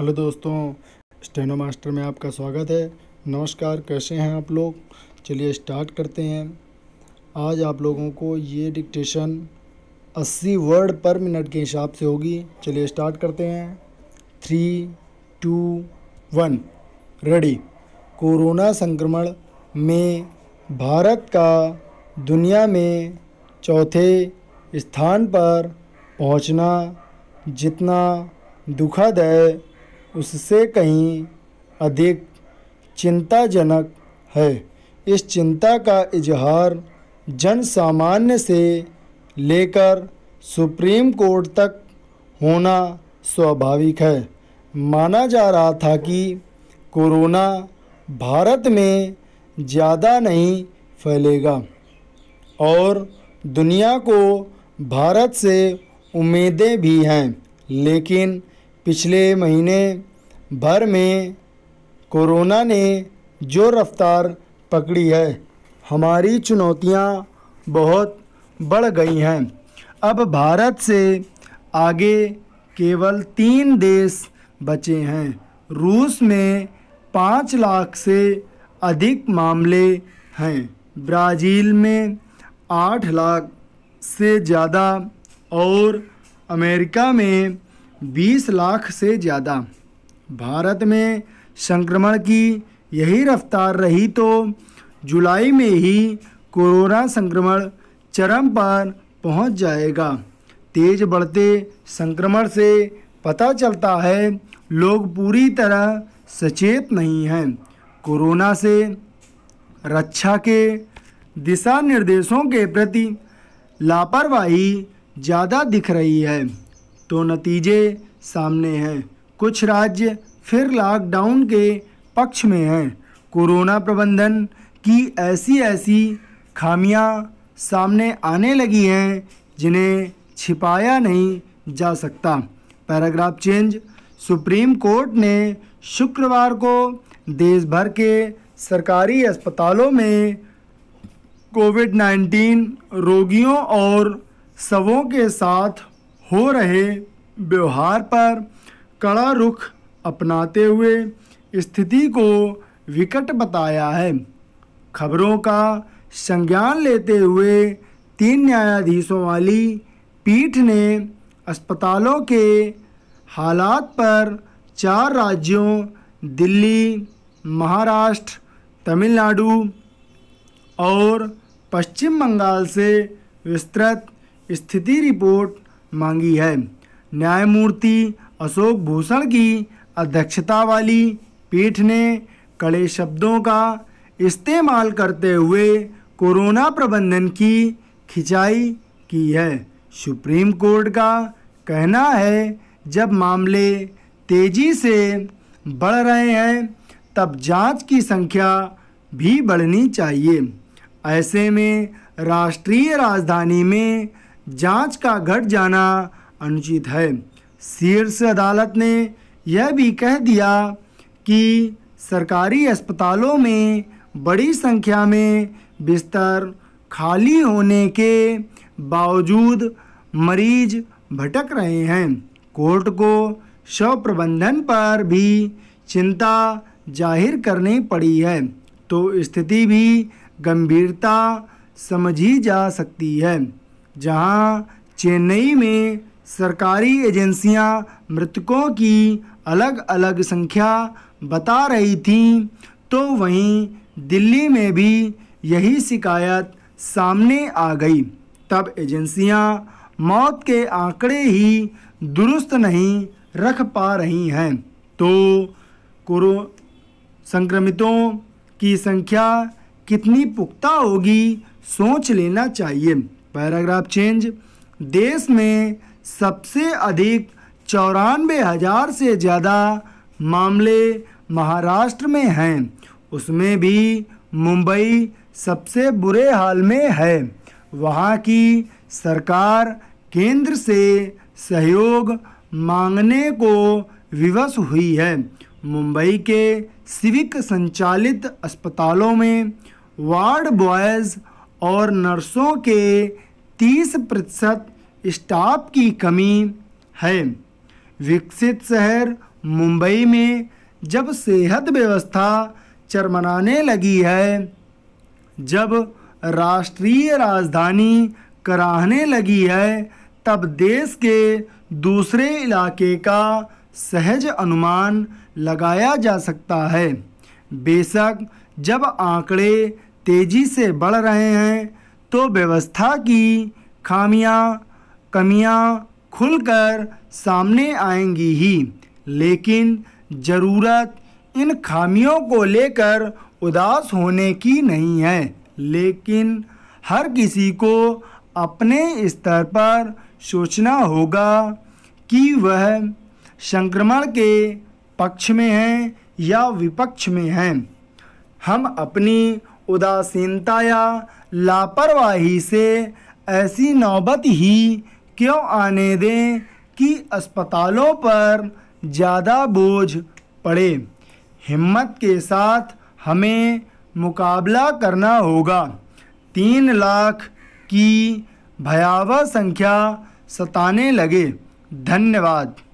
hello दोस्तों steno master में आपका स्वागत है नमस्कार कैसे हैं आप लोग चलिए स्टार्ट करते हैं आज आप लोगों को ये डिक्टेशन 80 वर्ड पर मिनट के हिसाब से होगी चलिए स्टार्ट करते हैं three two one ready corona संक्रमण में भारत का दुनिया में चौथे स्थान पर पहुंचना जितना दुखद है उससे कहीं अधिक चिंताजनक है इस चिंता का इजहार जन सामान्य से लेकर सुप्रीम कोर्ट तक होना स्वाभाविक है माना जा रहा था कि कोरोना भारत में ज़्यादा नहीं फैलेगा और दुनिया को भारत से उम्मीदें भी हैं लेकिन पिछले महीने भर में कोरोना ने जो रफ्तार पकड़ी है हमारी चुनौतियाँ बहुत बढ़ गई हैं अब भारत से आगे केवल तीन देश बचे हैं रूस में पाँच लाख से अधिक मामले हैं ब्राज़ील में आठ लाख से ज़्यादा और अमेरिका में 20 लाख से ज़्यादा भारत में संक्रमण की यही रफ्तार रही तो जुलाई में ही कोरोना संक्रमण चरम पर पहुंच जाएगा तेज़ बढ़ते संक्रमण से पता चलता है लोग पूरी तरह सचेत नहीं हैं कोरोना से रक्षा के दिशा निर्देशों के प्रति लापरवाही ज़्यादा दिख रही है तो नतीजे सामने हैं कुछ राज्य फिर लॉकडाउन के पक्ष में हैं कोरोना प्रबंधन की ऐसी ऐसी खामियां सामने आने लगी हैं जिन्हें छिपाया नहीं जा सकता पैराग्राफ चेंज सुप्रीम कोर्ट ने शुक्रवार को देश भर के सरकारी अस्पतालों में कोविड 19 रोगियों और सवों के साथ हो रहे व्यवहार पर कड़ा रुख अपनाते हुए स्थिति को विकट बताया है खबरों का संज्ञान लेते हुए तीन न्यायाधीशों वाली पीठ ने अस्पतालों के हालात पर चार राज्यों दिल्ली महाराष्ट्र तमिलनाडु और पश्चिम बंगाल से विस्तृत स्थिति रिपोर्ट मांगी है न्यायमूर्ति अशोक भूषण की अध्यक्षता वाली पीठ ने कड़े शब्दों का इस्तेमाल करते हुए कोरोना प्रबंधन की खिंचाई की है सुप्रीम कोर्ट का कहना है जब मामले तेज़ी से बढ़ रहे हैं तब जांच की संख्या भी बढ़नी चाहिए ऐसे में राष्ट्रीय राजधानी में जांच का घट जाना अनुचित है शीर्ष अदालत ने यह भी कह दिया कि सरकारी अस्पतालों में बड़ी संख्या में बिस्तर खाली होने के बावजूद मरीज भटक रहे हैं कोर्ट को शव प्रबंधन पर भी चिंता जाहिर करनी पड़ी है तो स्थिति भी गंभीरता समझी जा सकती है जहां चेन्नई में सरकारी एजेंसियां मृतकों की अलग अलग संख्या बता रही थीं तो वहीं दिल्ली में भी यही शिकायत सामने आ गई तब एजेंसियां मौत के आंकड़े ही दुरुस्त नहीं रख पा रही हैं तो कोरो संक्रमितों की संख्या कितनी पुख्ता होगी सोच लेना चाहिए पैराग्राफ चेंज देश में सबसे अधिक चौरानवे हज़ार से ज़्यादा मामले महाराष्ट्र में हैं उसमें भी मुंबई सबसे बुरे हाल में है वहाँ की सरकार केंद्र से सहयोग मांगने को विवश हुई है मुंबई के सिविक संचालित अस्पतालों में वार्ड बॉयज़ और नर्सों के तीस प्रतिशत स्टाफ की कमी है विकसित शहर मुंबई में जब सेहत व्यवस्था चरमराने लगी है जब राष्ट्रीय राजधानी कराहने लगी है तब देश के दूसरे इलाके का सहज अनुमान लगाया जा सकता है बेशक जब आंकड़े तेज़ी से बढ़ रहे हैं तो व्यवस्था की खामियां कमियां खुलकर सामने आएंगी ही लेकिन ज़रूरत इन खामियों को लेकर उदास होने की नहीं है लेकिन हर किसी को अपने स्तर पर सोचना होगा कि वह संक्रमण के पक्ष में हैं या विपक्ष में हैं हम अपनी उदासीनता या लापरवाही से ऐसी नौबत ही क्यों आने दें कि अस्पतालों पर ज़्यादा बोझ पड़े हिम्मत के साथ हमें मुकाबला करना होगा तीन लाख की भयावह संख्या सताने लगे धन्यवाद